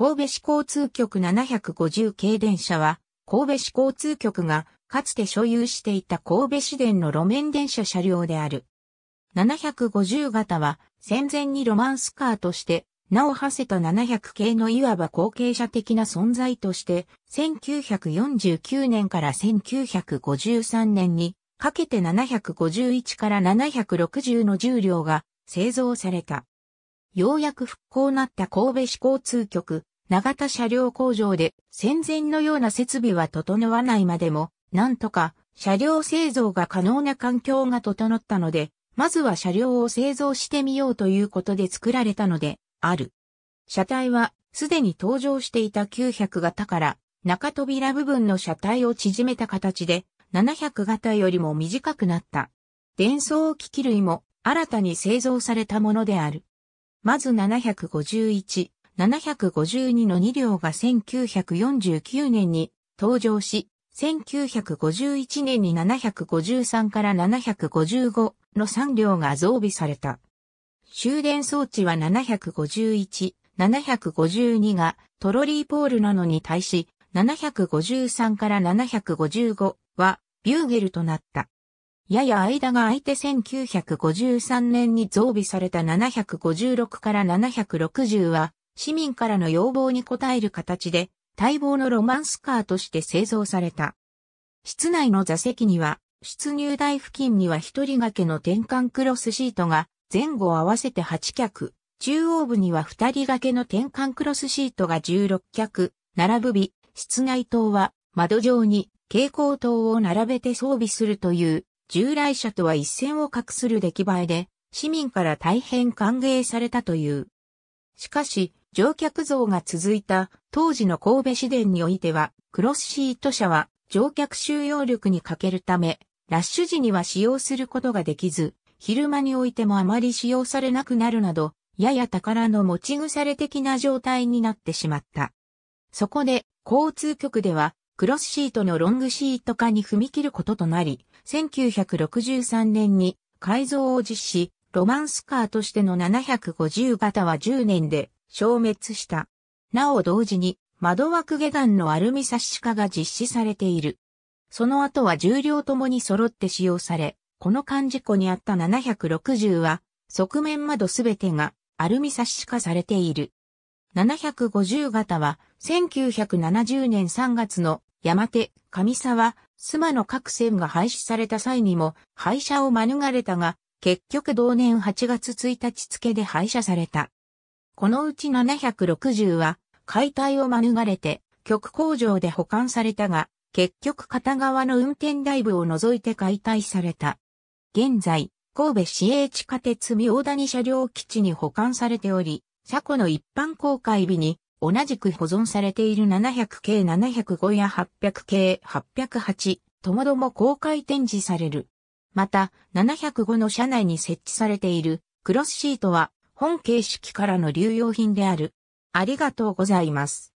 神戸市交通局750系電車は、神戸市交通局がかつて所有していた神戸市電の路面電車車両である。750型は戦前にロマンスカーとしてなお馳せた700系のいわば後継者的な存在として、1949年から1953年にかけて751から760の重量が製造された。ようやく復興なった神戸市交通局、長田車両工場で戦前のような設備は整わないまでも、なんとか車両製造が可能な環境が整ったので、まずは車両を製造してみようということで作られたので、ある。車体は、すでに登場していた900型から、中扉部分の車体を縮めた形で、700型よりも短くなった。電装機器類も新たに製造されたものである。まず751、752の2両が1949年に登場し、1951年に753から755の3両が増備された。終電装置は751、752がトロリーポールなのに対し、753から755はビューゲルとなった。やや間が空いて1953年に増備された756から760は、市民からの要望に応える形で、待望のロマンスカーとして製造された。室内の座席には、出入台付近には一人掛けの転換クロスシートが前後合わせて8脚、中央部には二人掛けの転換クロスシートが16脚、並ぶび、室内灯は窓上に蛍光灯を並べて装備するという従来車とは一線を画する出来栄えで、市民から大変歓迎されたという。しかし、乗客像が続いた当時の神戸市電においては、クロスシート車は乗客収容力に欠けるため、ラッシュ時には使用することができず、昼間においてもあまり使用されなくなるなど、やや宝の持ち腐れ的な状態になってしまった。そこで、交通局では、クロスシートのロングシート化に踏み切ることとなり、1963年に改造を実施、ロマンスカーとしての750型は10年で消滅した。なお同時に窓枠下段のアルミサッシ化が実施されている。その後は重量ともに揃って使用され、この漢字庫にあった760は、側面窓すべてがアルミサッシ化されている。750型は1970年3月の山手、上沢、須磨の各線が廃止された際にも廃車を免れたが、結局同年8月1日付で廃車された。このうち760は解体を免れて極工場で保管されたが、結局片側の運転台部を除いて解体された。現在、神戸市営地下鉄三大谷車両基地に保管されており、車庫の一般公開日に同じく保存されている700系705や800系808ともども公開展示される。また、705の車内に設置されているクロスシートは本形式からの流用品である。ありがとうございます。